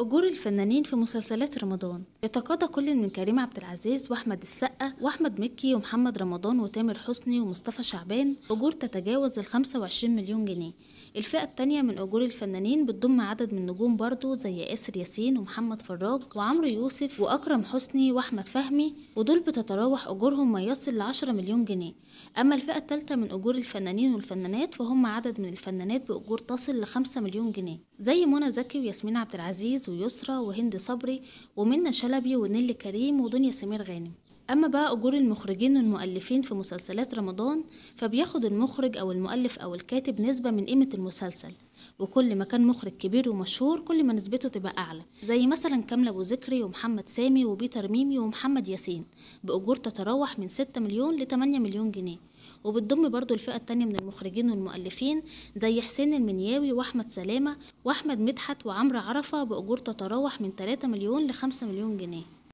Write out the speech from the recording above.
أجور الفنانين في مسلسلات رمضان يتقاضى كل من كريم عبد العزيز وأحمد السقا وأحمد مكي ومحمد رمضان وتامر حسني ومصطفى شعبان أجور تتجاوز ال 25 مليون جنيه الفئة التانية من أجور الفنانين بتضم عدد من النجوم برضو زي ياسر ياسين ومحمد فراج وعمرو يوسف وأكرم حسني وأحمد فهمي ودول بتتراوح أجورهم ما يصل ل 10 مليون جنيه أما الفئة التالتة من أجور الفنانين والفنانات فهم عدد من الفنانات بأجور تصل ل 5 مليون جنيه زي منى زكي وياسمين عبد العزيز ويسرى وهند صبري ومنى شلبي ونيل كريم ودنيا سمير غانم أما بقى أجور المخرجين والمؤلفين في مسلسلات رمضان فبياخد المخرج أو المؤلف أو الكاتب نسبة من قيمة المسلسل وكل ما كان مخرج كبير ومشهور كل ما نسبته تبقى أعلى زي مثلا كامله أبو ذكري ومحمد سامي وبيتر ميمي ومحمد ياسين بأجور تتراوح من 6 مليون ل 8 مليون جنيه وبتضم برضو الفئة التانية من المخرجين والمؤلفين زي حسين المنياوي وأحمد سلامة وأحمد مدحت وعمرو عرفة بأجور تتراوح من 3 مليون لخمسة مليون جنيه